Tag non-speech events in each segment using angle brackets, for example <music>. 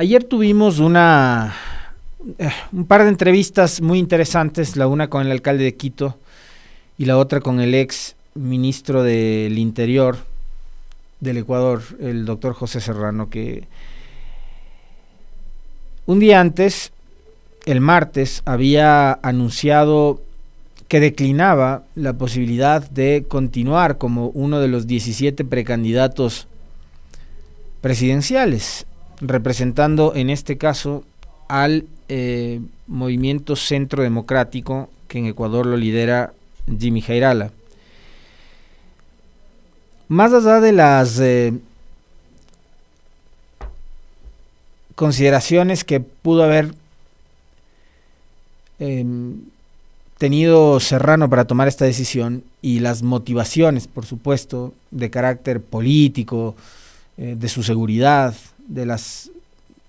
Ayer tuvimos una eh, un par de entrevistas muy interesantes, la una con el alcalde de Quito y la otra con el ex ministro del Interior del Ecuador, el doctor José Serrano, que un día antes, el martes, había anunciado que declinaba la posibilidad de continuar como uno de los 17 precandidatos presidenciales representando en este caso al eh, movimiento centro democrático que en Ecuador lo lidera Jimmy Jairala. Más allá de las eh, consideraciones que pudo haber em, tenido Serrano para tomar esta decisión y las motivaciones, por supuesto, de carácter político, eh, de su seguridad, de las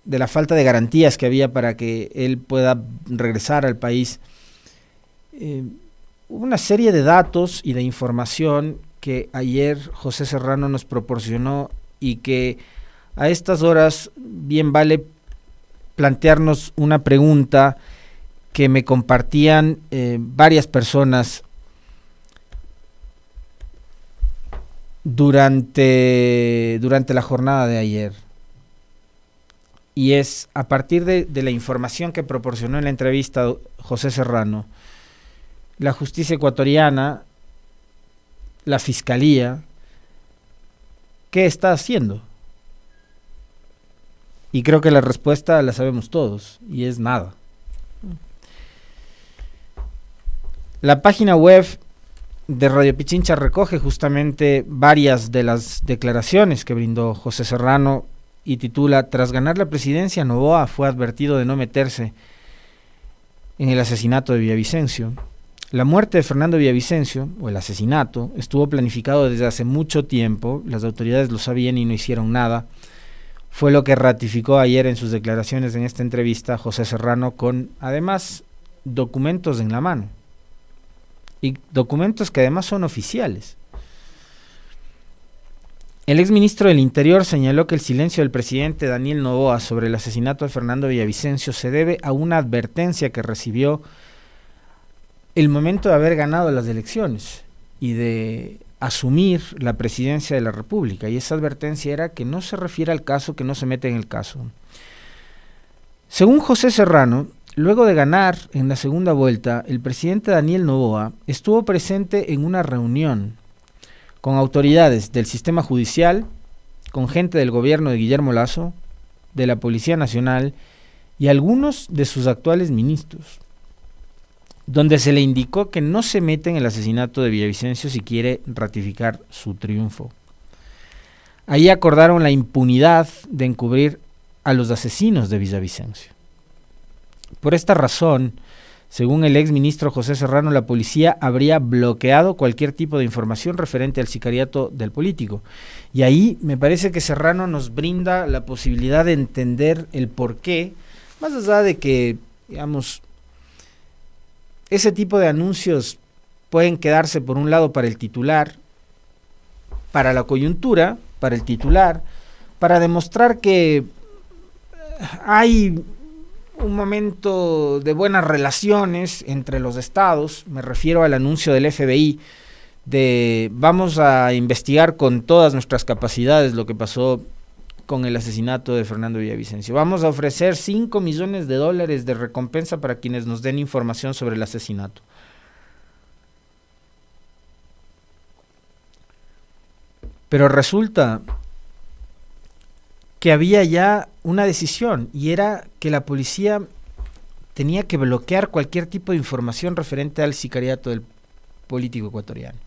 de la falta de garantías que había para que él pueda regresar al país. Eh, una serie de datos y de información que ayer José Serrano nos proporcionó y que a estas horas bien vale plantearnos una pregunta que me compartían eh, varias personas durante, durante la jornada de ayer y es a partir de, la información que proporcionó en la entrevista José Serrano, la justicia ecuatoriana, la fiscalía, ¿qué está haciendo? Y creo que la respuesta la sabemos todos, y es nada. La página web de Radio Pichincha recoge justamente varias de las declaraciones que brindó José Serrano y titula Tras ganar la presidencia, Novoa fue advertido de no meterse en el asesinato de Villavicencio. La muerte de Fernando Villavicencio, o el asesinato, estuvo planificado desde hace mucho tiempo, las autoridades lo sabían y no hicieron nada. Fue lo que ratificó ayer en sus declaraciones en esta entrevista José Serrano con, además, documentos en la mano. Y documentos que además son oficiales. El exministro del Interior señaló que el silencio del presidente Daniel Novoa sobre el asesinato de Fernando Villavicencio se debe a una advertencia que recibió el momento de haber ganado las elecciones y de asumir la presidencia de la República. Y esa advertencia era que no se refiere al caso, que no se mete en el caso. Según José Serrano, luego de ganar en la segunda vuelta, el presidente Daniel Novoa estuvo presente en una reunión con autoridades del sistema judicial, con gente del gobierno de Guillermo Lazo, de la Policía Nacional y algunos de sus actuales ministros, donde se le indicó que no se mete en el asesinato de Villavicencio si quiere ratificar su triunfo. Ahí acordaron la impunidad de encubrir a los asesinos de Villavicencio. Por esta razón, según el ex ministro José Serrano, la policía habría bloqueado cualquier tipo de información referente al sicariato del político. Y ahí me parece que Serrano nos brinda la posibilidad de entender el por qué, más allá de que, digamos, ese tipo de anuncios pueden quedarse por un lado para el titular, para la coyuntura, para el titular, para demostrar que hay un momento de buenas relaciones entre los estados, me refiero al anuncio del FBI de vamos a investigar con todas nuestras capacidades lo que pasó con el asesinato de Fernando Villavicencio. Vamos a ofrecer 5 millones de dólares de recompensa para quienes nos den información sobre el asesinato. Pero resulta que había ya una decisión y era que la policía tenía que bloquear cualquier tipo de información referente al sicariato del político ecuatoriano.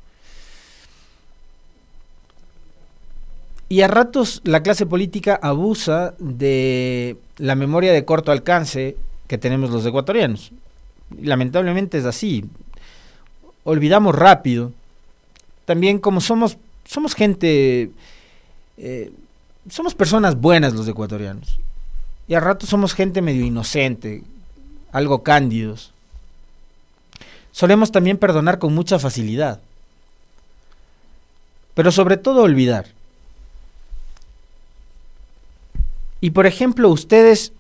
Y a ratos la clase política abusa de la memoria de corto alcance que tenemos los ecuatorianos. Lamentablemente es así. Olvidamos rápido. También como somos, somos gente eh, somos personas buenas los ecuatorianos. Y al rato somos gente medio inocente, algo cándidos. Solemos también perdonar con mucha facilidad. Pero sobre todo olvidar. Y por ejemplo, ustedes,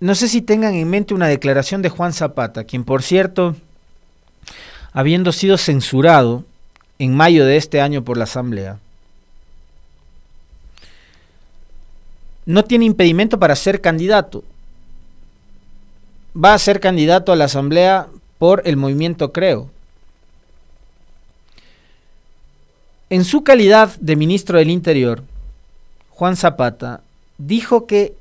no sé si tengan en mente una declaración de Juan Zapata, quien por cierto, habiendo sido censurado en mayo de este año por la Asamblea, no tiene impedimento para ser candidato. Va a ser candidato a la Asamblea por el movimiento Creo. En su calidad de ministro del Interior, Juan Zapata dijo que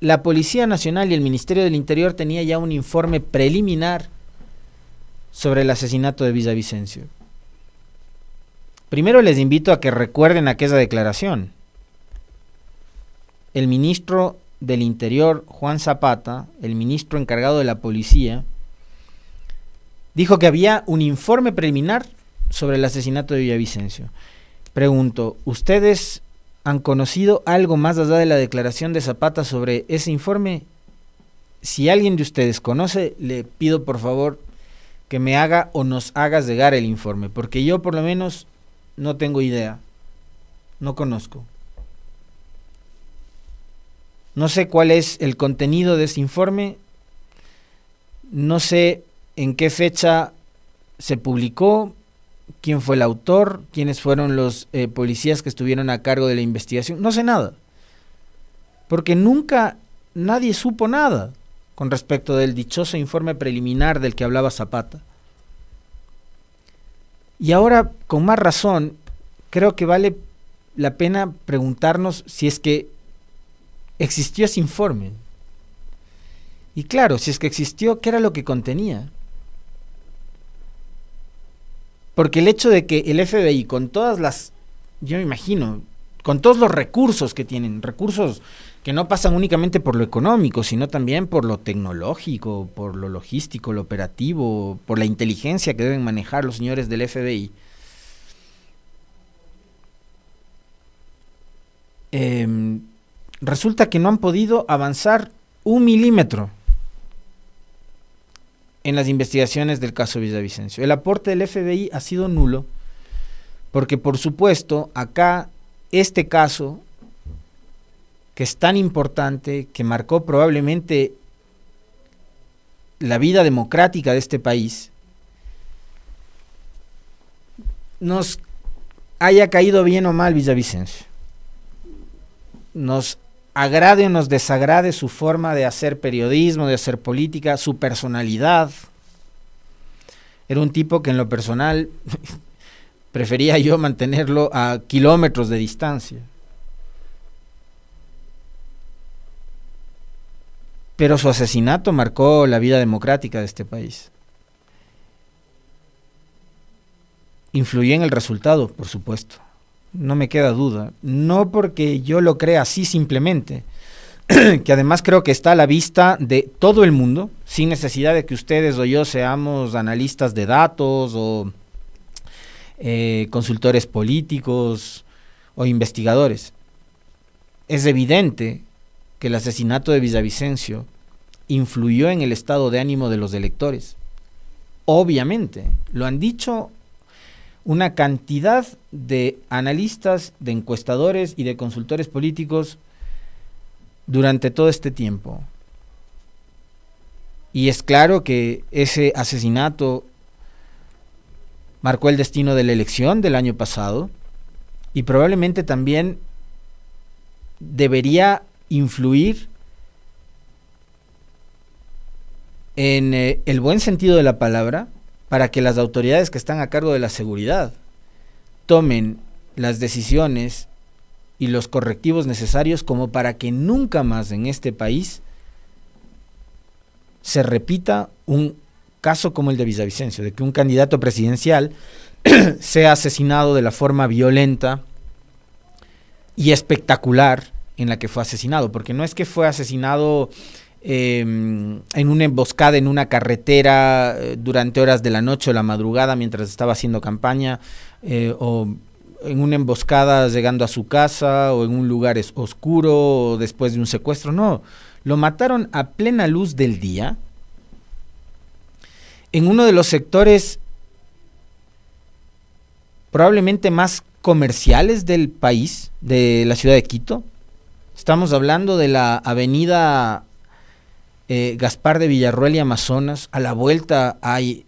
la Policía Nacional y el Ministerio del Interior tenía ya un informe preliminar sobre el asesinato de Villavicencio. Primero les invito a que recuerden aquella declaración. El ministro del Interior, Juan Zapata, el ministro encargado de la policía, dijo que había un informe preliminar sobre el asesinato de Villavicencio. Pregunto, ¿ustedes han conocido algo más allá de la declaración de Zapata sobre ese informe? Si alguien de ustedes conoce, le pido por favor que me haga o nos haga llegar el informe, porque yo por lo menos no tengo idea. No conozco. No sé cuál es el contenido de ese informe. No sé en qué fecha se publicó, quién fue el autor, quiénes fueron los eh, policías que estuvieron a cargo de la investigación. No sé nada. Porque nunca nadie supo nada con respecto del dichoso informe preliminar del que hablaba Zapata. Y ahora, con más razón, creo que vale la pena preguntarnos si es que existió ese informe. Y claro, si es que existió, ¿qué era lo que contenía? Porque el hecho de que el FBI, con todas las, yo me imagino, con todos los recursos que tienen, recursos que no pasan únicamente por lo económico, sino también por lo tecnológico, por lo logístico, lo operativo, por la inteligencia que deben manejar los señores del FBI. Em, resulta que no han podido avanzar un milímetro en las investigaciones del caso Villavicencio. El aporte del FBI ha sido nulo, porque por supuesto acá este caso, que es tan importante, que marcó probablemente la vida democrática de este país, nos haya caído bien o mal Villavicencio. Nos agrade o nos desagrade su forma de hacer periodismo, de hacer política, su personalidad. Era un tipo que en lo personal <laughs> Prefería yo mantenerlo a kilómetros de distancia. Pero su asesinato marcó la vida democrática de este país. Influyó en el resultado, por supuesto. No me queda duda. No porque yo lo crea así simplemente, <clears throat> que además creo que está a la vista de todo el mundo, sin necesidad de que ustedes o yo seamos analistas de datos o eh, consultores políticos o investigadores. Es evidente que el asesinato de Villavicencio influyó en el estado de ánimo de los electores. Obviamente, lo han dicho una cantidad de analistas, de encuestadores y de consultores políticos durante todo este tiempo. Y es claro que ese asesinato marcó el destino de la elección del año pasado y probablemente también debería influir en eh, el buen sentido de la palabra para que las autoridades que están a cargo de la seguridad tomen las decisiones y los correctivos necesarios como para que nunca más en este país se repita un caso como el de Villavicencio, de que un candidato presidencial <clears throat> sea asesinado de la forma violenta y espectacular en la que fue asesinado, porque no es que fue asesinado em, en una emboscada, en una carretera, eh, durante horas de la noche o la madrugada mientras estaba haciendo campaña, eh, o en una emboscada llegando a su casa, o en un lugar oscuro, o después de un secuestro, no, lo mataron a plena luz del día, en uno de los sectores probablemente más comerciales del país, de la ciudad de Quito. Estamos hablando de la avenida eh, Gaspar de Villarruel y Amazonas. A la vuelta hay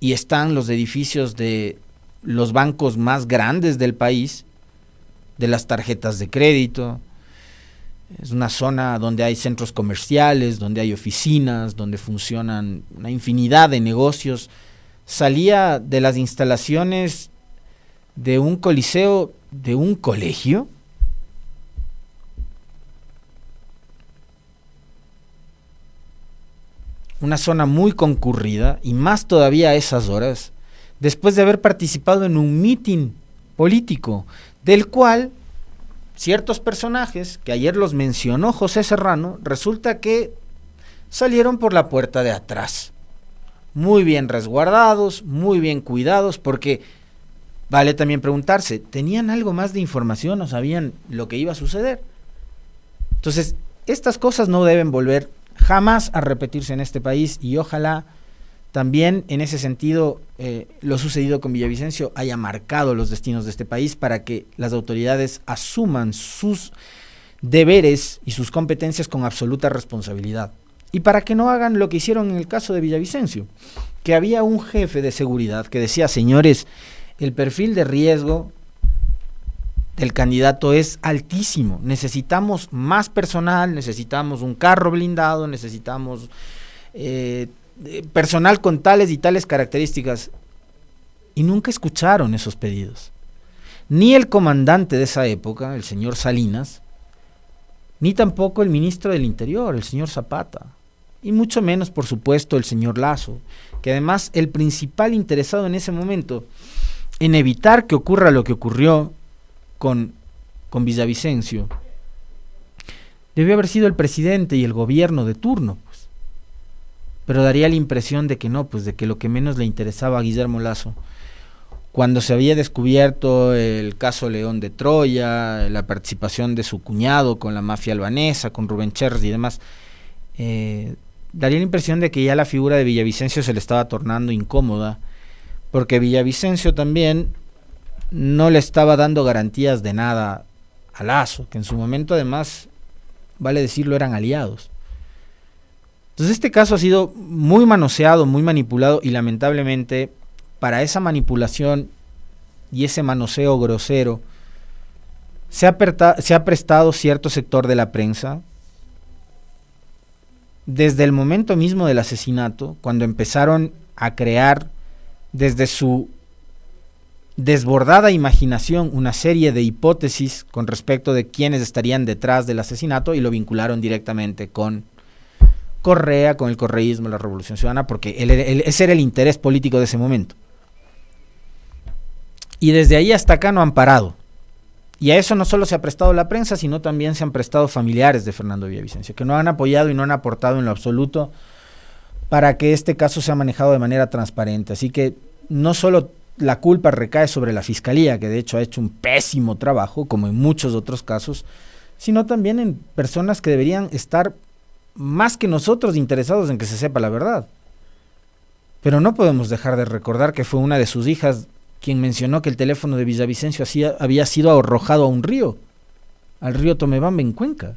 y están los edificios de los bancos más grandes del país, de las tarjetas de crédito, es una zona donde hay centros comerciales, donde hay oficinas, donde funcionan una infinidad de negocios. Salía de las instalaciones de un coliseo, de un colegio. Una zona muy concurrida y más todavía a esas horas, después de haber participado en un mitin político, del cual ciertos personajes, que ayer los mencionó José Serrano, resulta que salieron por la puerta de atrás. Muy bien resguardados, muy bien cuidados, porque vale también preguntarse, ¿tenían algo más de información o sabían lo que iba a suceder? Entonces, estas cosas no deben volver jamás a repetirse en este país y ojalá también en ese sentido, eh, lo sucedido con Villavicencio haya marcado los destinos de este país para que las autoridades asuman sus deberes y sus competencias con absoluta responsabilidad. Y para que no hagan lo que hicieron en el caso de Villavicencio, que había un jefe de seguridad que decía, señores, el perfil de riesgo del candidato es altísimo, necesitamos más personal, necesitamos un carro blindado, necesitamos eh, eh, personal con tales y tales características. Y nunca escucharon esos pedidos. Ni el comandante de esa época, el señor Salinas, ni tampoco el ministro del Interior, el señor Zapata, y mucho menos, por supuesto, el señor Lazo, que además el principal interesado en ese momento en evitar que ocurra lo que ocurrió con, con Villavicencio, debió haber sido el presidente y el gobierno de turno, pero daría la impresión de que no, pues de que lo que menos le interesaba a Guillermo Lazo, cuando se había descubierto el caso León de Troya, la participación de su cuñado con la mafia albanesa, con Rubén Chers y demás, eh, daría la impresión de que ya la figura de Villavicencio se le estaba tornando incómoda, porque Villavicencio también no le estaba dando garantías de nada a Lazo, que en su momento además, vale decirlo, eran aliados. Entonces este caso ha sido muy manoseado, muy manipulado y lamentablemente para esa manipulación y ese manoseo grosero se ha, prestado cierto sector de la prensa. Desde el momento mismo del asesinato, cuando empezaron a crear desde su desbordada imaginación una serie de hipótesis con respecto de quiénes estarían detrás del asesinato y lo vincularon directamente con Correa, con el correísmo, la Revolución Ciudadana, porque ese era el interés político de ese momento. Y desde ahí hasta acá no han parado. Y a eso no solo se ha prestado la prensa, sino también se han prestado familiares de Fernando Villavicencio, que no han apoyado y no han aportado en lo absoluto para que este caso sea manejado de manera transparente. Así que no solo la culpa recae sobre la Fiscalía, que de hecho ha hecho un pésimo trabajo, como en muchos otros casos, sino también en personas que deberían estar más que nosotros interesados en que se sepa la verdad. Pero no podemos dejar de recordar que fue una de sus hijas quien mencionó que el teléfono de Villavicencio había sido arrojado a un río, al río Tomebamba en Cuenca.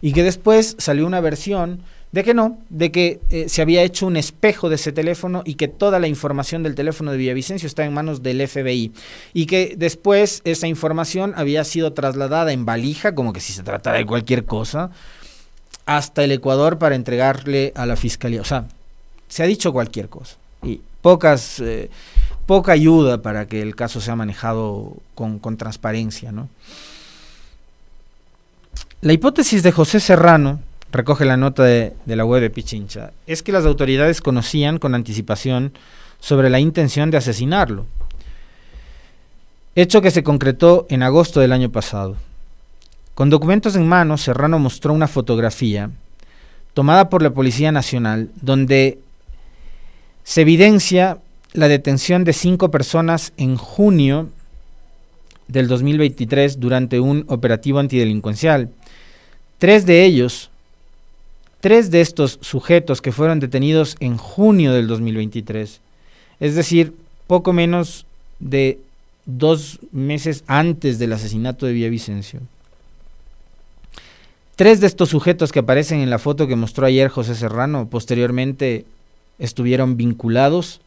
Y que después salió una versión de que no, de que eh, se había hecho un espejo de ese teléfono y que toda la información del teléfono de Villavicencio está en manos del FBI. Y que después esa información había sido trasladada en valija, como que si se tratara de cualquier cosa, hasta el Ecuador para entregarle a la fiscalía. O sea, se ha dicho cualquier cosa. Y pocas, eh, poca ayuda para que el caso sea manejado con, con transparencia. ¿no? La hipótesis de José Serrano, recoge la nota de, de la web de Pichincha, es que las autoridades conocían con anticipación sobre la intención de asesinarlo, hecho que se concretó en agosto del año pasado. Con documentos en mano, Serrano mostró una fotografía tomada por la Policía Nacional donde se evidencia la detención de cinco personas en junio del 2023 durante un operativo antidelincuencial. Tres de ellos, tres de estos sujetos que fueron detenidos en junio del 2023, es decir, poco menos de dos meses antes del asesinato de Villavicencio. Tres de estos sujetos que aparecen en la foto que mostró ayer José Serrano posteriormente estuvieron vinculados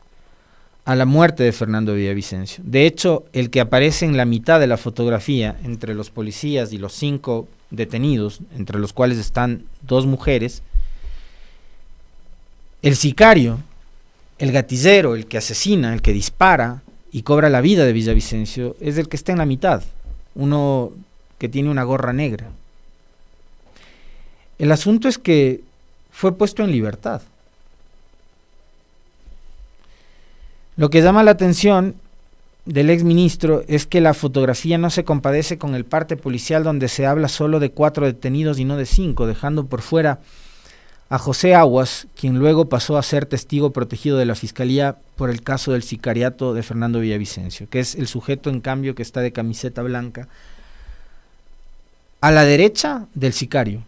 a la muerte de Fernando Villavicencio. De hecho, el que aparece en la mitad de la fotografía entre los policías y los cinco detenidos, entre los cuales están dos mujeres, el sicario, el gatillero, el que asesina, el que dispara y cobra la vida de Villavicencio, es el que está en la mitad, uno que tiene una gorra negra. El asunto es que fue puesto en libertad. Lo que llama la atención del exministro es que la fotografía no se compadece con el parte policial donde se habla solo de cuatro detenidos y no de cinco, dejando por fuera a José Aguas, quien luego pasó a ser testigo protegido de la Fiscalía por el caso del sicariato de Fernando Villavicencio, que es el sujeto en cambio que está de camiseta blanca a la derecha del sicario.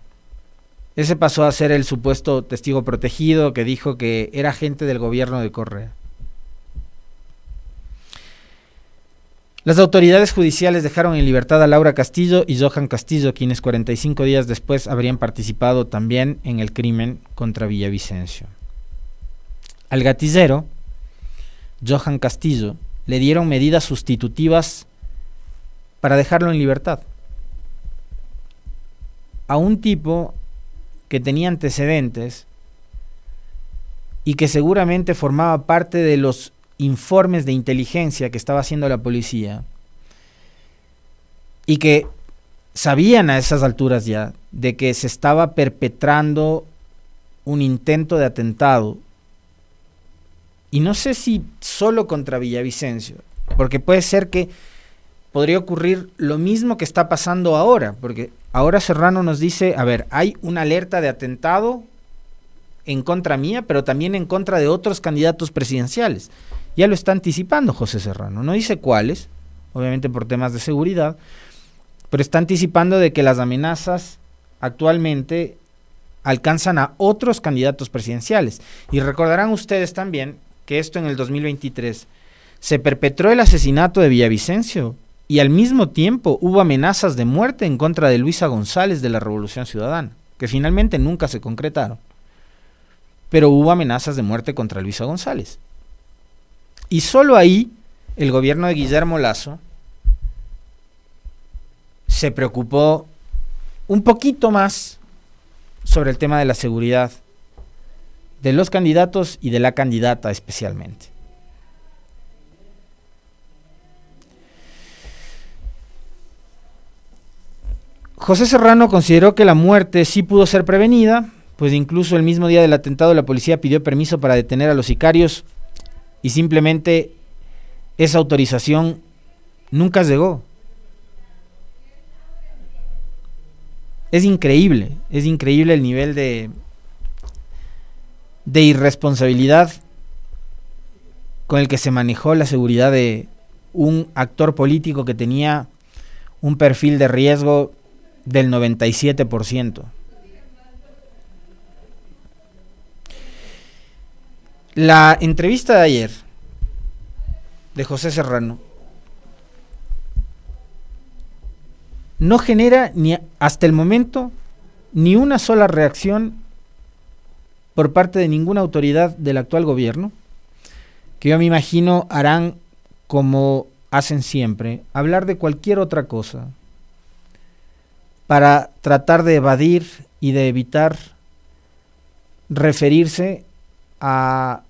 Ese pasó a ser el supuesto testigo protegido que dijo que era agente del gobierno de Correa. Las autoridades judiciales dejaron en libertad a Laura Castillo y Johan Castillo, quienes 45 días después habrían participado también en el crimen contra Villavicencio. Al gatillero, Johan Castillo, le dieron medidas sustitutivas para dejarlo en libertad. A un tipo que tenía antecedentes y que seguramente formaba parte de los informes de inteligencia que estaba haciendo la policía y que sabían a esas alturas ya de que se estaba perpetrando un intento de atentado y no sé si solo contra Villavicencio, porque puede ser que podría ocurrir lo mismo que está pasando ahora, porque ahora Serrano nos dice, a ver, hay una alerta de atentado en contra mía, pero también en contra de otros candidatos presidenciales. Ya lo está anticipando José Serrano, no dice cuáles, obviamente por temas de seguridad, pero está anticipando de que las amenazas actualmente alcanzan a otros candidatos presidenciales. Y recordarán ustedes también que esto en el 2023 se perpetró el asesinato de Villavicencio y al mismo tiempo hubo amenazas de muerte en contra de Luisa González de la Revolución Ciudadana, que finalmente nunca se concretaron. Pero hubo amenazas de muerte contra Luisa González. Y solo ahí el gobierno de Guillermo Lazo se preocupó un poquito más sobre el tema de la seguridad de los candidatos y de la candidata especialmente. José Serrano consideró que la muerte sí pudo ser prevenida, pues incluso el mismo día del atentado la policía pidió permiso para detener a los sicarios y simplemente esa autorización nunca llegó. Es increíble, es increíble el nivel de, de irresponsabilidad con el que se manejó la seguridad de un actor político que tenía un perfil de riesgo del 97%. La entrevista de ayer de José Serrano no genera ni hasta el momento ni una sola reacción por parte de ninguna autoridad del actual gobierno, que yo me imagino harán como hacen siempre, hablar de cualquier otra cosa, para tratar de evadir y de evitar referirse a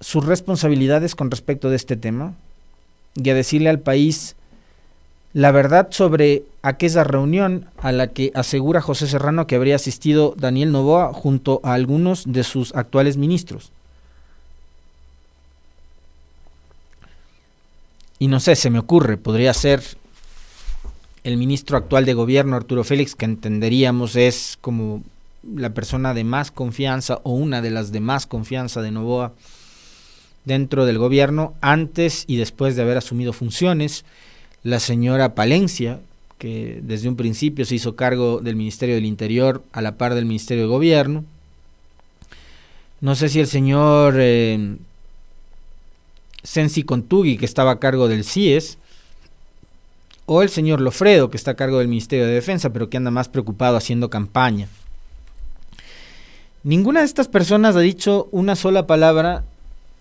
sus responsabilidades con respecto de este tema y a decirle al país la verdad sobre aquella reunión a la que asegura José Serrano que habría asistido Daniel Novoa junto a algunos de sus actuales ministros. Y no sé, se me ocurre, podría ser el ministro actual de gobierno, Arturo Félix, que entenderíamos es como la persona de más confianza o una de las de más confianza de Novoa dentro del gobierno, antes y después de haber asumido funciones, la señora Palencia, que desde un principio se hizo cargo del Ministerio del Interior a la par del Ministerio de Gobierno. No sé si el señor eh, Sensi Contugi que estaba a cargo del CIES, o el señor Lofredo, que está a cargo del Ministerio de Defensa, pero que anda más preocupado haciendo campaña. Ninguna de estas personas ha dicho una sola palabra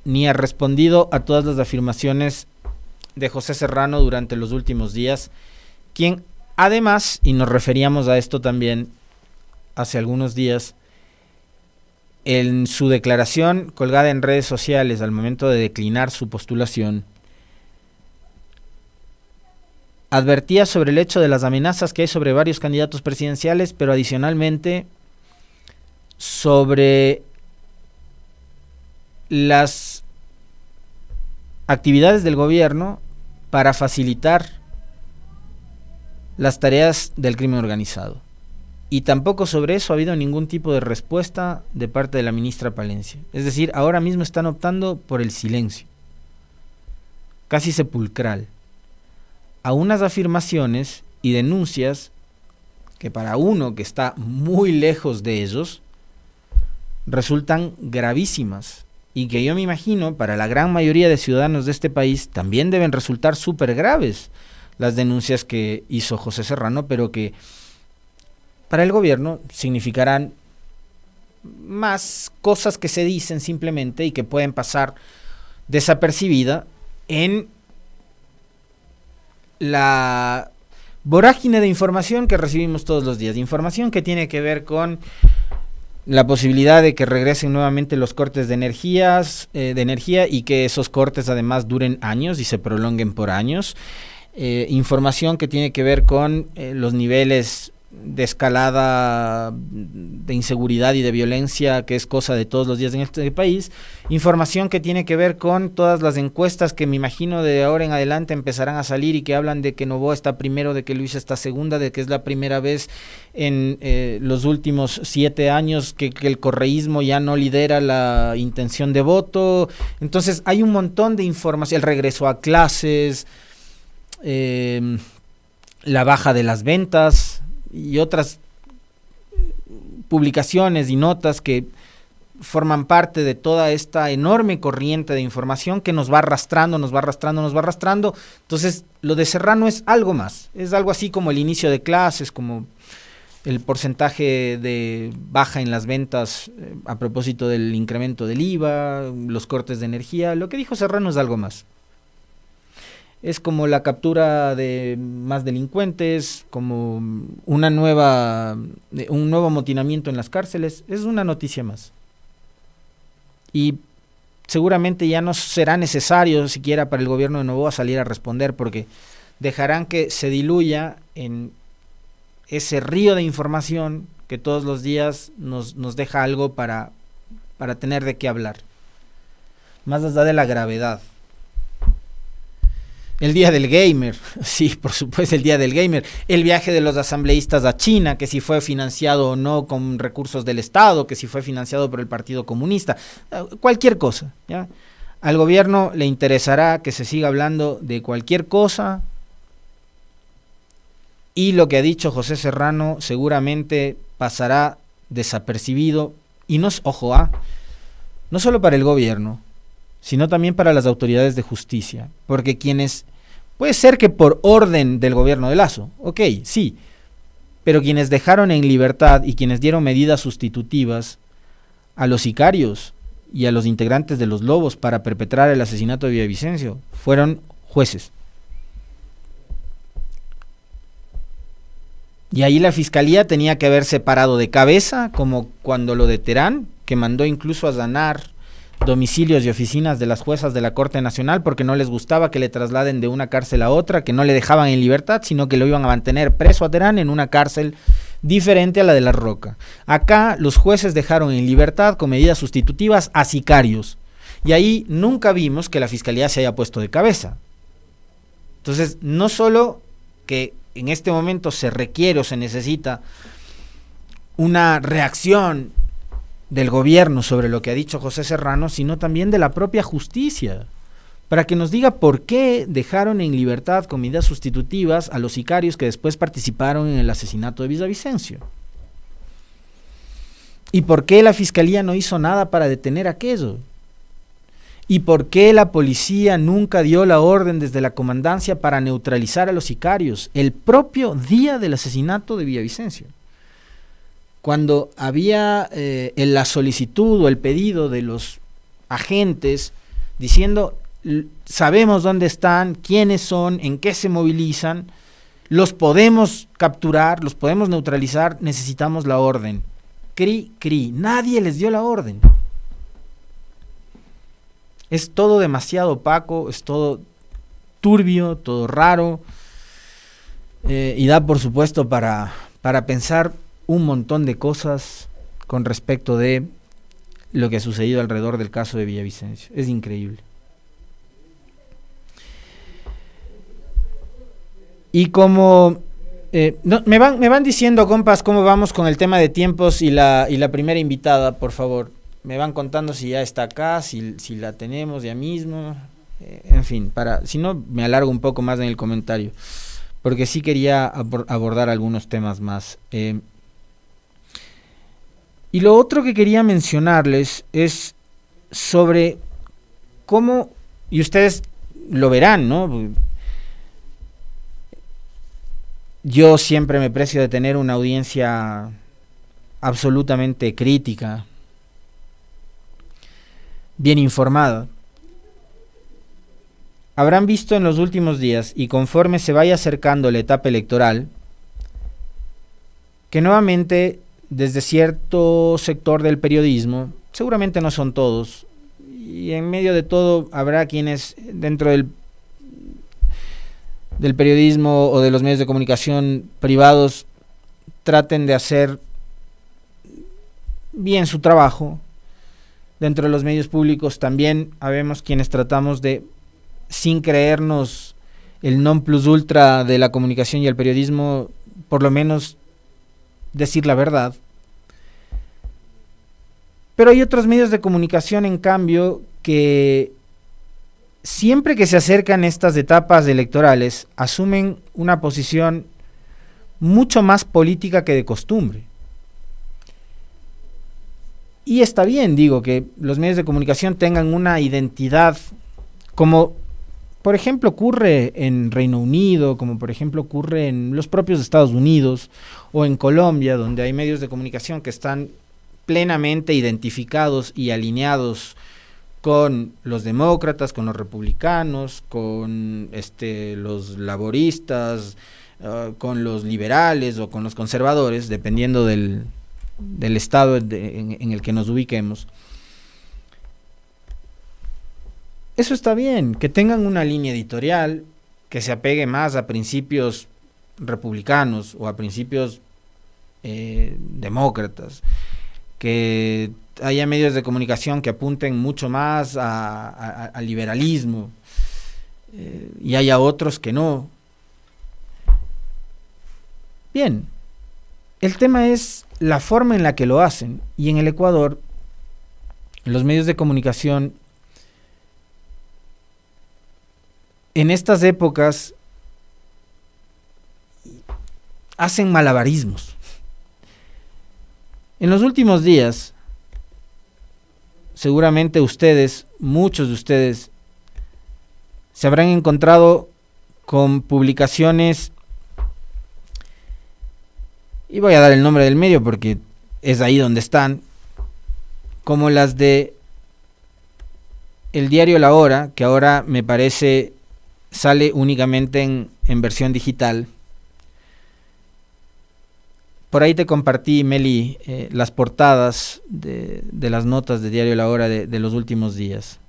ni ha respondido a todas las afirmaciones de José Serrano durante los últimos días, quien además, y nos referíamos a esto también hace algunos días, en su declaración colgada en redes sociales al momento de declinar su postulación, advertía sobre el hecho de las amenazas que hay sobre varios candidatos presidenciales, pero adicionalmente sobre las actividades del gobierno para facilitar las tareas del crimen organizado. Y tampoco sobre eso ha habido ningún tipo de respuesta de parte de la ministra Palencia. Es decir, ahora mismo están optando por el silencio, casi sepulcral a unas afirmaciones y denuncias que para uno que está muy lejos de ellos resultan gravísimas y que yo me imagino para la gran mayoría de ciudadanos de este país también deben resultar súper graves las denuncias que hizo José Serrano, pero que para el gobierno significarán más cosas que se dicen simplemente y que pueden pasar desapercibida en la vorágine de información que recibimos todos los días, información que tiene que ver con la posibilidad de que regresen nuevamente los cortes de energías, eh, de energía y que esos cortes además duren años y se prolonguen por años. Eh, información que tiene que ver con eh, los niveles de escalada de inseguridad y de violencia que es cosa de todos los días en este país, información que tiene que ver con todas las encuestas que me imagino de ahora en adelante empezarán a salir y que hablan de que Novoa está primero, de que Luis está segunda, de que es la primera vez en eh, los últimos siete años que, el correísmo ya no lidera la intención de voto. Entonces hay un montón de información, el regreso a clases, eh, la baja de las ventas y otras publicaciones y notas que forman parte de toda esta enorme corriente de información que nos va arrastrando, nos va arrastrando, nos va arrastrando. Entonces, lo de Serrano es algo más, es algo así como el inicio de clases, como el porcentaje de baja en las ventas eh, a propósito del incremento del IVA, los cortes de energía, lo que dijo Serrano es algo más es como la captura de más delincuentes, como una nueva, eh, un nuevo amotinamiento en las cárceles. Es una noticia más. Y seguramente ya no será necesario siquiera para el gobierno de Novoa salir a responder porque dejarán que se diluya en ese río de información que todos los días nos, deja algo para, para tener de qué hablar. Más da de la gravedad el Día del Gamer, <laughs> sí, por supuesto, el Día del Gamer. El viaje de los asambleístas a China, que si fue financiado o no con recursos del Estado, que si fue financiado por el Partido Comunista, eh, cualquier cosa. ¿ya? Al gobierno le interesará que se siga hablando de cualquier cosa. Y lo que ha dicho José Serrano seguramente pasará desapercibido. Y no, ojo, a ¿ah? no solo para el gobierno, sino también para las autoridades de justicia, porque quienes, puede ser que por orden del gobierno de Lazo, ok, sí, pero quienes dejaron en libertad y quienes dieron medidas sustitutivas a los sicarios y a los integrantes de los lobos para perpetrar el asesinato de Villavicencio fueron jueces. Y ahí la fiscalía tenía que haberse parado de cabeza, como cuando lo de Terán, que mandó incluso a sanar domicilios y oficinas de las juezas de la Corte Nacional porque no les gustaba que le trasladen de una cárcel a otra, que no le dejaban en libertad, sino que lo iban a mantener preso a Terán en una cárcel diferente a la de La Roca. Acá los jueces dejaron en libertad con medidas sustitutivas a sicarios. Y ahí nunca vimos que la fiscalía se haya puesto de cabeza. Entonces, no solo que en este momento se requiere o se necesita una reacción del gobierno sobre lo que ha dicho José Serrano, sino también de la propia justicia, para que nos diga por qué dejaron en libertad con medidas sustitutivas a los sicarios que después participaron en el asesinato de Villavicencio. ¿Y por qué la fiscalía no hizo nada para detener aquello? ¿Y por qué la policía nunca dio la orden desde la comandancia para neutralizar a los sicarios el propio día del asesinato de Villavicencio? cuando había eh, en la solicitud o el pedido de los agentes diciendo sabemos dónde están, quiénes son, en qué se movilizan, los podemos capturar, los podemos neutralizar, necesitamos la orden. Cri, cri, nadie les dio la orden. Es todo demasiado opaco, es todo turbio, todo raro, eh, y da por supuesto para, para pensar un montón de cosas con respecto de lo que ha sucedido alrededor del caso de Villavicencio. Es increíble. Y como eh, me, van, me van diciendo, compas, cómo vamos con el tema de tiempos y la, y la primera invitada, por favor. Me van contando si ya está acá, si, la tenemos ya mismo. Eh, en fin, para, si no, me alargo un poco más en el comentario. Porque sí quería abordar algunos temas más. Eh, y lo otro que quería mencionarles es sobre cómo, y ustedes lo verán, ¿no? Yo siempre me precio de tener una audiencia absolutamente crítica, bien informada. Habrán visto en los últimos días, y conforme se vaya acercando la etapa electoral, que nuevamente desde cierto sector del periodismo, seguramente no son todos, y en medio de todo habrá quienes dentro del, del periodismo o de los medios de comunicación privados traten de hacer bien su trabajo. Dentro de los medios públicos también habemos quienes tratamos de, sin creernos el non plus ultra de la comunicación y el periodismo, por lo menos decir la verdad. Pero hay otros medios de comunicación, en cambio, que siempre que se acercan estas etapas electorales, asumen una posición mucho más política que de costumbre. Y está bien, digo, que los medios de comunicación tengan una identidad como por ejemplo, ocurre en Reino Unido, como por ejemplo ocurre en los propios Estados Unidos o en Colombia, donde hay medios de comunicación que están plenamente identificados y alineados con los demócratas, con los republicanos, con este, los laboristas, ah, con los liberales o con los conservadores, dependiendo del, estado en el que nos ubiquemos. Eso está bien, que tengan una línea editorial que se apegue más a principios republicanos o a principios eh, demócratas, que haya medios de comunicación que apunten mucho más al liberalismo eh, y haya otros que no. Bien, el tema es la forma en la que lo hacen y en el Ecuador los medios de comunicación en estas épocas hacen malabarismos. En los últimos días, seguramente ustedes, muchos de ustedes, se habrán encontrado con publicaciones, y voy a dar el nombre del medio porque es ahí donde están, como las de el diario La Hora, que ahora me parece sale únicamente en, versión digital. Por ahí te compartí, Meli, eh, las portadas de, las notas de Diario La Hora de, de, los últimos días.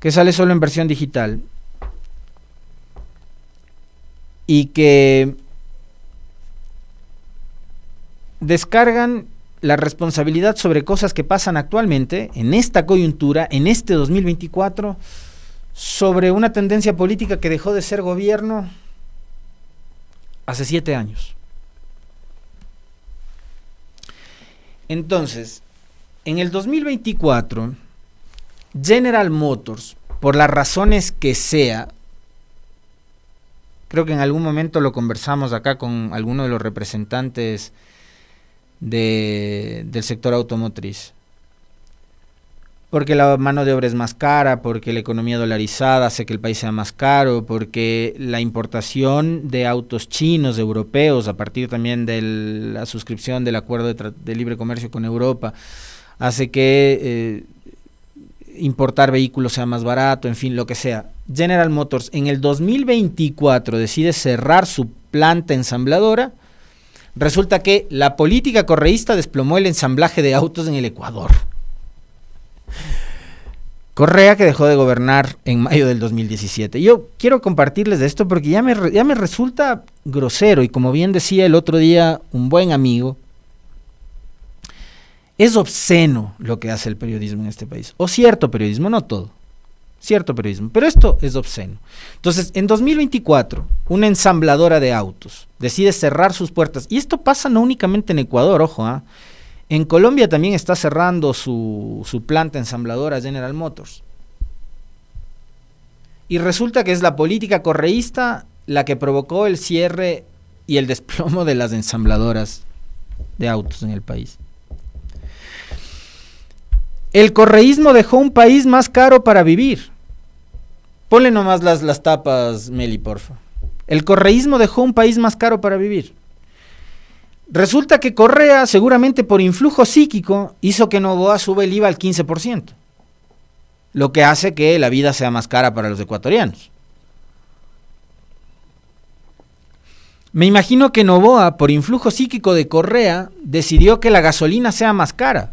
Que sale solo en versión digital. Y que descargan la responsabilidad sobre cosas que pasan actualmente, en esta coyuntura, en este 2024 sobre una tendencia política que dejó de ser gobierno hace siete años. Entonces, en el 2024, General Motors, por las razones que sea, creo que en algún momento lo conversamos acá con alguno de los representantes del sector automotriz, porque la mano de obra es más cara, porque la economía dolarizada hace que el país sea más caro, porque la importación de autos chinos, europeos, a partir también de la suscripción del acuerdo de, libre comercio con Europa, hace que eh, importar vehículos sea más barato, en fin, lo que sea. General Motors en el 2024 decide cerrar su planta ensambladora. Resulta que la política correísta desplomó el ensamblaje de autos en el Ecuador. Correa que dejó de gobernar en mayo del 2017. Yo quiero compartirles de esto porque ya me, ya me resulta grosero y como bien decía el otro día un buen amigo, es obsceno lo que hace el periodismo en este país. O cierto periodismo, no todo. Cierto periodismo. Pero esto es obsceno. Entonces, en 2024, una ensambladora de autos decide cerrar sus puertas. Y esto pasa no únicamente en Ecuador, ojo, ¿ah? En Colombia también está cerrando su, su planta ensambladora General Motors. Y resulta que es la política correísta la que provocó el cierre y el desplomo de las ensambladoras de autos en el país. El correísmo dejó un país más caro para vivir. Ponle nomás las, las tapas, Meli, porfa. El correísmo dejó un país más caro para vivir. Resulta que Correa, seguramente por influjo psíquico, hizo que Novoa sube el IVA al 15%, lo que hace que la vida sea más cara para los ecuatorianos. Me imagino que Novoa, por influjo psíquico de Correa, decidió que la gasolina sea más cara.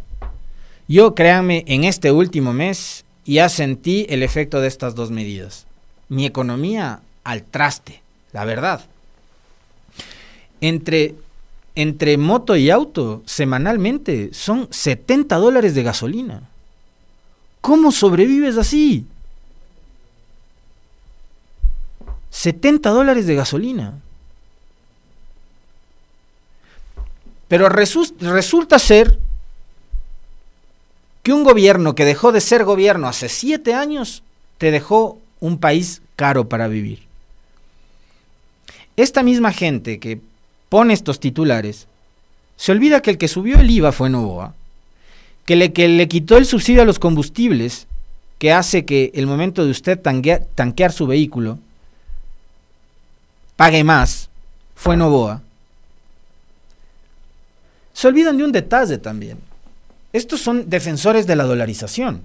Yo, créanme, en este último mes ya sentí el efecto de estas dos medidas. Mi economía al traste, la verdad. Entre entre moto y auto semanalmente son 70 dólares de gasolina. ¿Cómo sobrevives así? 70 dólares de gasolina. Pero resulta ser que un gobierno que dejó de ser gobierno hace siete años te dejó un país caro para vivir. Esta misma gente que pone estos titulares, se olvida que el que subió el IVA fue Novoa, que el que le quitó el subsidio a los combustibles, que hace que el momento de usted tanquear, tanquear su vehículo pague más, fue ah. Novoa. Se olvidan de un detalle también. Estos son defensores de la dolarización.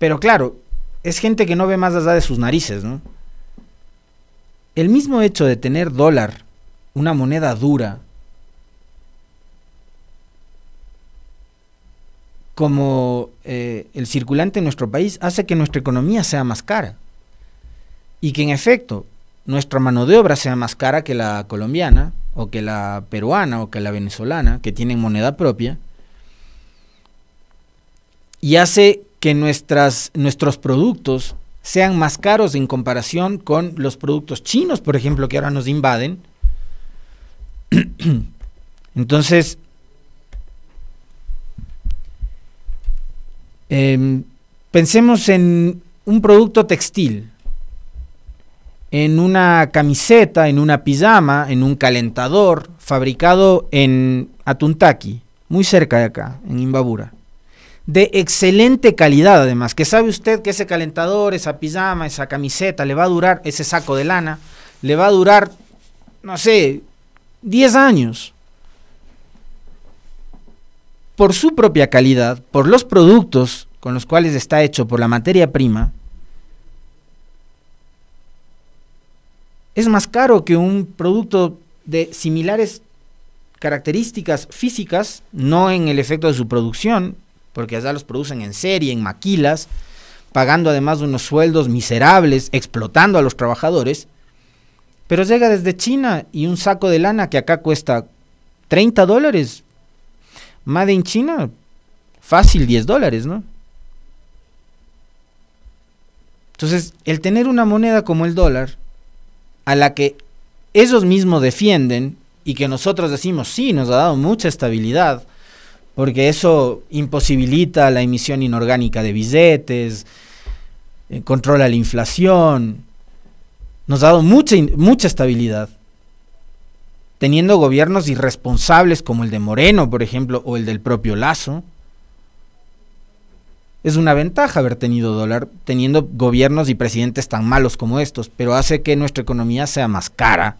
Pero claro, es gente que no ve más allá de sus narices, ¿no? El mismo hecho de tener dólar, una moneda dura, como eh, el circulante en nuestro país, hace que nuestra economía sea más cara. Y que en efecto nuestra mano de obra sea más cara que la colombiana, o que la peruana, o que la venezolana, que tienen moneda propia. Y hace que nuestras, nuestros productos sean más caros en comparación con los productos chinos, por ejemplo, que ahora nos invaden. <clears throat> Entonces, em, pensemos en un producto textil, en una camiseta, en una pijama, en un calentador fabricado en Atuntaki, muy cerca de acá, en Imbabura de excelente calidad además, que sabe usted que ese calentador, esa pijama, esa camiseta, le va a durar, ese saco de lana, le va a durar, no sé, 10 años. Por su propia calidad, por los productos con los cuales está hecho, por la materia prima, es más caro que un producto de similares características físicas, no en el efecto de su producción, porque allá los producen en serie, en maquilas, pagando además unos sueldos miserables, explotando a los trabajadores. Pero llega desde China y un saco de lana que acá cuesta 30 dólares, Made in China, fácil 10 dólares, ¿no? Entonces, el tener una moneda como el dólar, a la que ellos mismos defienden y que nosotros decimos, sí, nos ha dado mucha estabilidad, porque eso imposibilita la emisión inorgánica de billetes, eh, controla la inflación, nos ha dado mucha, mucha estabilidad. Teniendo gobiernos irresponsables como el de Moreno, por ejemplo, o el del propio Lazo, es una ventaja haber tenido dólar, teniendo gobiernos y presidentes tan malos como estos, pero hace que nuestra economía sea más cara,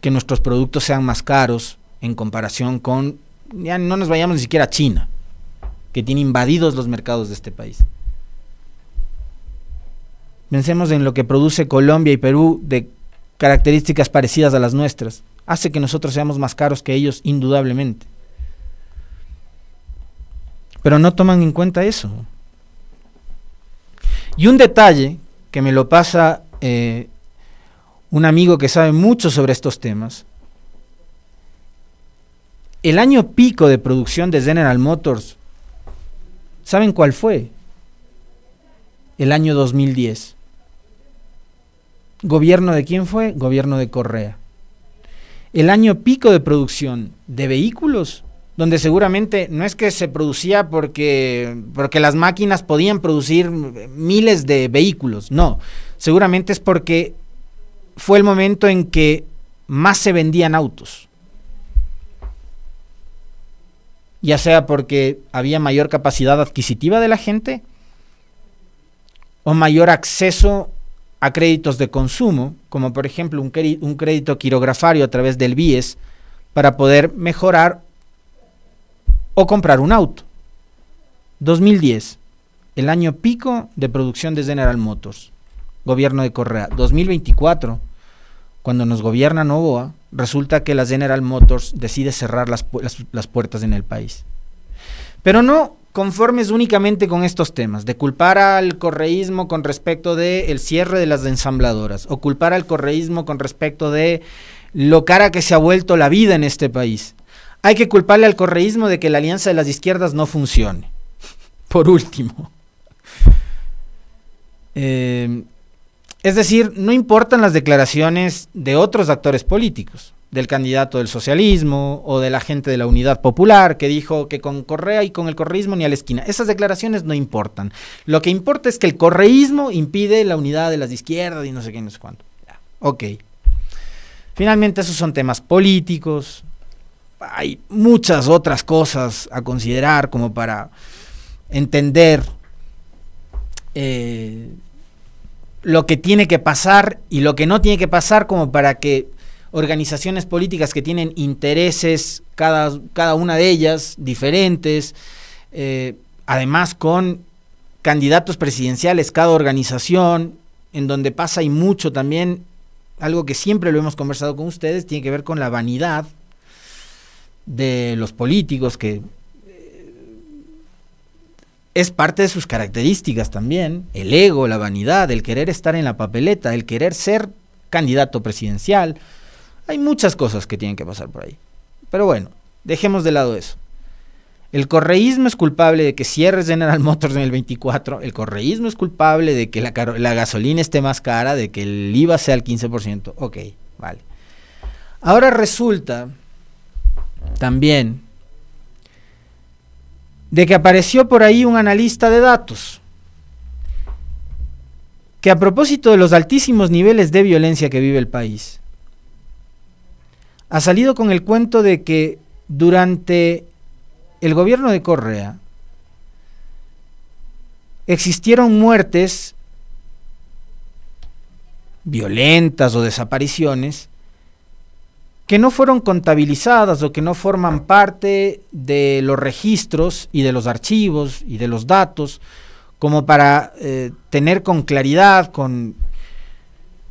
que nuestros productos sean más caros en comparación con ya no nos vayamos ni siquiera a China, que tiene invadidos los mercados de este país. Pensemos en lo que produce Colombia y Perú de características parecidas a las nuestras. Hace que nosotros seamos más caros que ellos, indudablemente. Pero no toman en cuenta eso. Y un detalle que me lo pasa eh, un amigo que sabe mucho sobre estos temas el año pico de producción de General Motors, ¿saben cuál fue? El año 2010. ¿Gobierno de quién fue? Gobierno de Correa. El año pico de producción de vehículos, donde seguramente no es que se producía porque, porque las máquinas podían producir miles de vehículos, no, seguramente es porque fue el momento en que más se vendían autos. ya sea porque había mayor capacidad adquisitiva de la gente o mayor acceso a créditos de consumo, como por ejemplo un, crédito quirografario a través del BIES para poder mejorar o comprar un auto. 2010, el año pico de producción de General Motors, gobierno de Correa. 2024, cuando nos gobierna Novoa, resulta que la General Motors decide cerrar las, puertas en el país. Pero no conformes únicamente con estos temas, de culpar al correísmo con respecto del cierre de las ensambladoras, o culpar al correísmo con respecto de lo cara que se ha vuelto la vida en este país. Hay que culparle al correísmo de que la alianza de las izquierdas no funcione. <laughs> Por último. <laughs> Eh, es decir, no importan las declaraciones de otros actores políticos, del candidato del socialismo o de la gente de la Unidad Popular que dijo que con Correa y con el correísmo ni a la esquina. Esas declaraciones no importan. Lo que importa es que el correísmo impide la unidad de las izquierdas y no sé quién no sé cuánto. Ok. Finalmente esos son temas políticos. Hay muchas otras cosas a considerar como para entender eh, lo que tiene que pasar y lo que no tiene que pasar como para que organizaciones políticas que tienen intereses, cada, cada una de ellas, diferentes, eh, además con candidatos presidenciales, cada organización, en donde pasa y mucho también, algo que siempre lo hemos conversado con ustedes, tiene que ver con la vanidad de los políticos que es parte de sus características también, el ego, la vanidad, el querer estar en la papeleta, el querer ser candidato presidencial. Hay muchas cosas que tienen que pasar por ahí. Pero bueno, dejemos de lado eso. El correísmo es culpable de que cierres General Motors en el 24, el correísmo es culpable de que la, la gasolina esté más cara, de que el IVA sea el 15%. Ok, vale. Ahora resulta también de que apareció por ahí un analista de datos que a propósito de los altísimos niveles de violencia que vive el país, ha salido con el cuento de que durante el gobierno de Correa existieron muertes violentas o desapariciones que no fueron contabilizadas o que no forman parte de los registros y de los archivos y de los datos, como para eh, tener con claridad, con,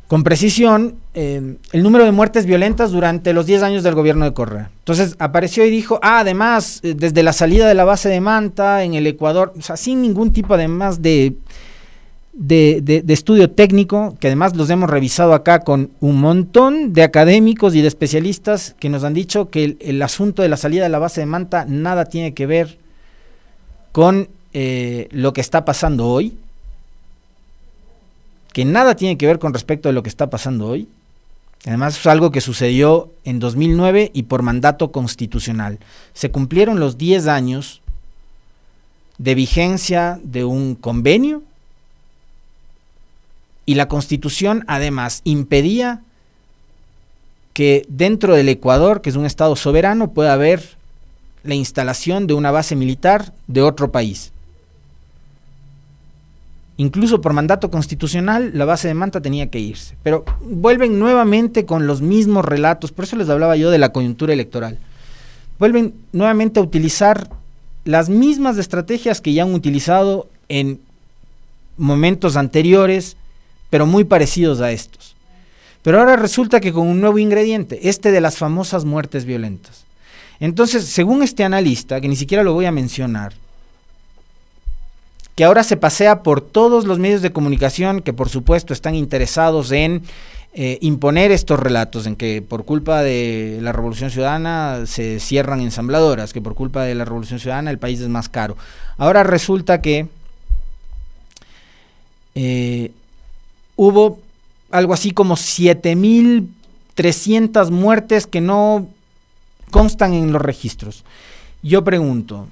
con precisión, eh, el número de muertes violentas durante los 10 años del gobierno de Correa. Entonces apareció y dijo, ah, además, eh, desde la salida de la base de Manta en el Ecuador, o sea, sin ningún tipo de... Más de de, estudio técnico, que además los hemos revisado acá con un montón de académicos y de especialistas que nos han dicho que el, asunto de la salida de la base de Manta nada tiene que ver con eh, lo que está pasando hoy, que nada tiene que ver con respecto a lo que está pasando hoy. Además es algo que sucedió en 2009 y por mandato constitucional. Se cumplieron los 10 años de vigencia de un convenio y la constitución además impedía que dentro del Ecuador, que es un Estado soberano, pueda haber la instalación de una base militar de otro país. Incluso por mandato constitucional, la base de Manta tenía que irse. Pero vuelven nuevamente con los mismos relatos, por eso les hablaba yo de la coyuntura electoral. Vuelven nuevamente a utilizar las mismas estrategias que ya han utilizado en momentos anteriores pero muy parecidos a estos. Pero ahora resulta que con un nuevo ingrediente, este de las famosas muertes violentas. Entonces, según este analista, que ni siquiera lo voy a mencionar, que ahora se pasea por todos los medios de comunicación que por supuesto están interesados en eh, imponer estos relatos, en que por culpa de la Revolución Ciudadana se cierran ensambladoras, que por culpa de la Revolución Ciudadana el país es más caro. Ahora resulta que eh, hubo algo así como 7.300 muertes que no constan en los registros. Yo pregunto,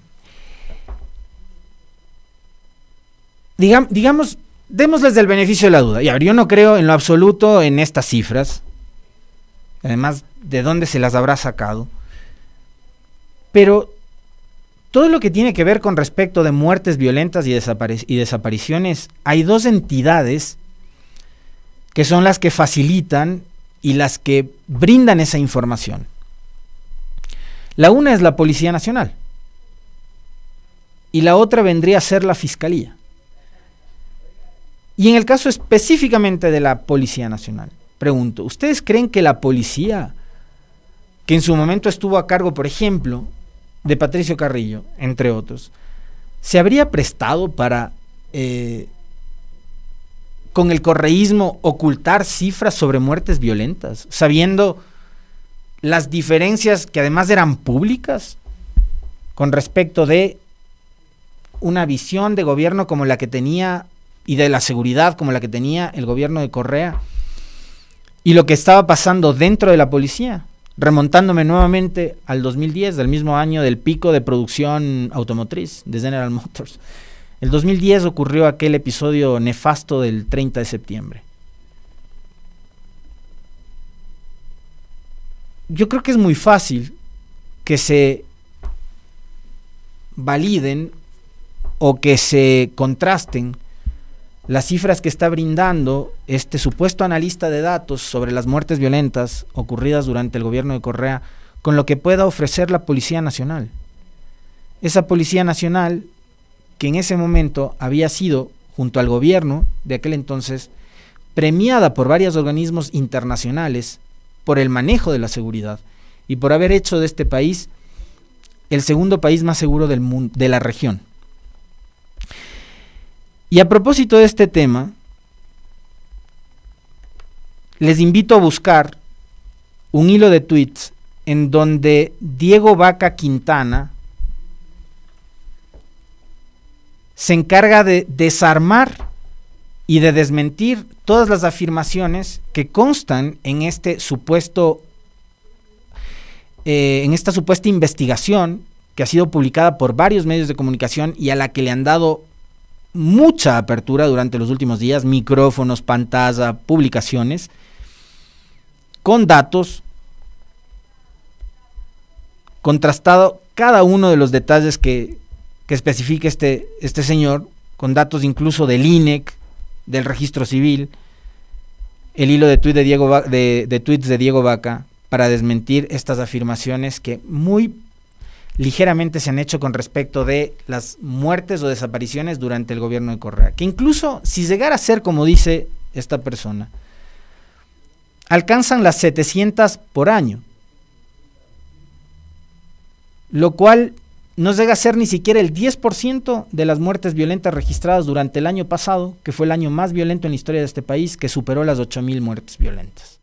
digamos, démosles del beneficio de la duda. Y yo no creo en lo absoluto en estas cifras. Además, ¿de dónde se las habrá sacado? Pero todo lo que tiene que ver con respecto de muertes violentas y desapariciones, hay dos entidades que son las que facilitan y las que brindan esa información. La una es la Policía Nacional y la otra vendría a ser la Fiscalía. Y en el caso específicamente de la Policía Nacional, pregunto, ¿ustedes creen que la policía, que en su momento estuvo a cargo, por ejemplo, de Patricio Carrillo, entre otros, se habría prestado para eh, con el correísmo ocultar cifras sobre muertes violentas, sabiendo las diferencias que además eran públicas con respecto de una visión de gobierno como la que tenía y de la seguridad como la que tenía el gobierno de Correa y lo que estaba pasando dentro de la policía, remontándome nuevamente al 2010, del mismo año del pico de producción automotriz de General Motors. El 2010 ocurrió aquel episodio nefasto del 30 de septiembre. Yo creo que es muy fácil que se validen o que se contrasten las cifras que está brindando este supuesto analista de datos sobre las muertes violentas ocurridas durante el gobierno de Correa con lo que pueda ofrecer la Policía Nacional. Esa Policía Nacional que en ese momento había sido, junto al gobierno de aquel entonces, premiada por varios organismos internacionales por el manejo de la seguridad y por haber hecho de este país el segundo país más seguro del mundo, de la región. Y a propósito de este tema, les invito a buscar un hilo de tweets en donde Diego Vaca Quintana, se encarga de desarmar y de desmentir todas las afirmaciones que constan en este supuesto eh, en esta supuesta investigación que ha sido publicada por varios medios de comunicación y a la que le han dado mucha apertura durante los últimos días, micrófonos, pantalla, publicaciones, con datos, contrastado cada uno de los detalles que que especifique este, este señor, con datos incluso del INEC, del registro civil, el hilo de, tuit de, Diego de, tweets de Diego Vaca para desmentir estas afirmaciones que muy ligeramente se han hecho con respecto de las muertes o desapariciones durante el gobierno de Correa. Que incluso si llegara a ser como dice esta persona, alcanzan las 700 por año. Lo cual no llega a ser ni siquiera el 10% de las muertes violentas registradas durante el año pasado, que fue el año más violento en la historia de este país, que superó las 8.000 muertes violentas.